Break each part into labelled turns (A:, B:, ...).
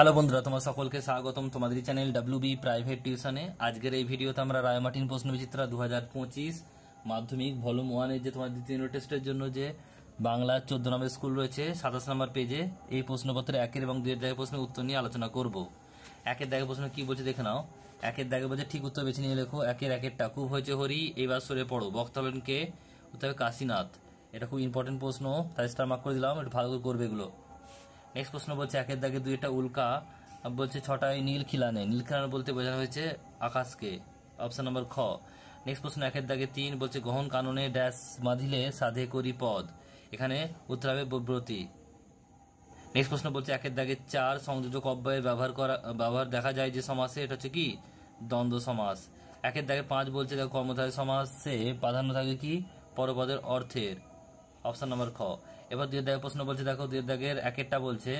A: hello বন্ধুরা তোমার সকলকে স্বাগতম তোমাদের চ্যানেল ডাব্লিউ বি প্রাইভেট টিউশনে আজকের এই ভিডিওতে আমরা রায়মাটিন প্রশ্নবিচিত্রা দু হাজার পঁচিশ মাধ্যমিক ভলিউম ওয়ানের যে তোমার দ্বিতীয় টেস্টের জন্য যে বাংলা চোদ্দ নম্বর স্কুল রয়েছে সাতাশ নম্বর পেজে এই প্রশ্নপত্র একের এবং দুয়ের দাগের প্রশ্নের উত্তর নিয়ে আলোচনা করব একের দাগের প্রশ্ন কি বলছে দেখে নাও একের দাগে বলছে ঠিক উত্তর বেছে নিয়ে লেখো একের একের খুব হয়েছে হরি এবার সরে পড়ো বক্তা উত্তর কাশীনাথ এটা খুব ইম্পর্টেন্ট প্রশ্ন তাই স্টার মার্ক করে দিলাম একটু ভালো করে করবে এগুলো নেক্সট প্রশ্ন বলছে একের দাগে একটা উল্কা বলছে ছটায় নীল খিলানে নীল খিলানে বলতে বোঝানো হয়েছে আকাশকে অপশন নম্বর খ নেক্সট প্রশ্ন একের দাগে তিন বলছে গহন কাননে ড্যাশ বাঁধিলে সাধে করি পদ এখানে উত্তর হবে ব্রতী নেক্সট প্রশ্ন বলছে একের দাগে চার সংযোজক অব্যয়ের ব্যবহার করা ব্যবহার দেখা যায় যে সমাসে এটা হচ্ছে কি দ্বন্দ্ব সমাস একের দাগে পাঁচ বলছে কর্মধারী সমাসে প্রাধান্য থাকে কি পরপদের অর্থের অপশন নম্বর খ এবার দুয়ের দাগের প্রশ্ন বলছে দেখো দুয়ের দাগের একেরটা বলছে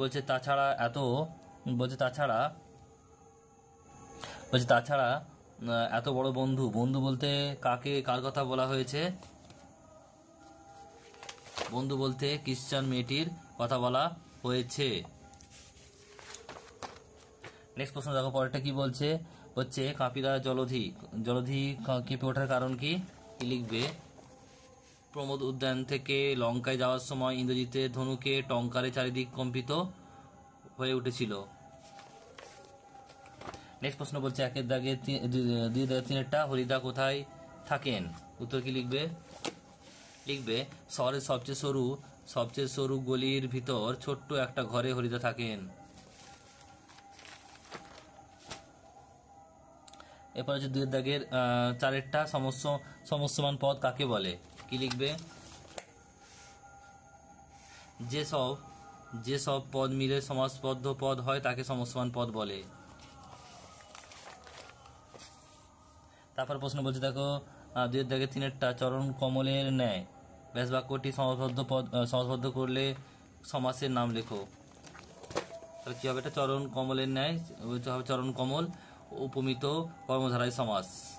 A: বলছে তাছাড়া এত বলছে তাছাড়া বলছে তাছাড়া এত বড় বন্ধু বন্ধু বলতে কাকে কার কথা বলা হয়েছে বন্ধু বলতে খ্রিশ্চান মেয়েটির কথা বলা হয়েছে নেক্সট প্রশ্ন দেখো পরেরটা কি বলছে হচ্ছে কাপিরা জলধি জলধি কেঁপে ওঠার কারণ কি লিখবে প্রমোদ উদ্যান থেকে লঙ্কায় যাওয়ার সময় ইন্দ্রজিতের ধনুকে টঙ্কারে চারিদিক কম্পিত হয়ে উঠেছিল নেক্সট প্রশ্ন বলছে একের দাগে দুই দাগে তিনেরটা হরিদা কোথায় থাকেন উত্তর কি লিখবে লিখবে শহরের সবচেয়ে সরু সবচেয়ে সরু গলির ভিতর ছোট্ট একটা ঘরে হরিদা থাকেন এরপর হচ্ছে দুই দাগের চারেরটা সমস্ত সমস্যমান পদ কাকে বলে কি লিখবে যেসব যেসব পদ মিলে সমাসবদ্ধ পদ হয় তাকে সমসমান পদ বলে তারপর প্রশ্ন বলছে দেখো দুই দাগে তিনেরটা চরণ কমলের ন্যায় ব্যাস বাক্যটি সমাসবদ্ধ পদ সমাসবদ্ধ করলে সমাসের নাম লেখো তাহলে কী হবে এটা চরণ কমলের ন্যায় চরণ কমল উপমিত কর্মধারায় সমাস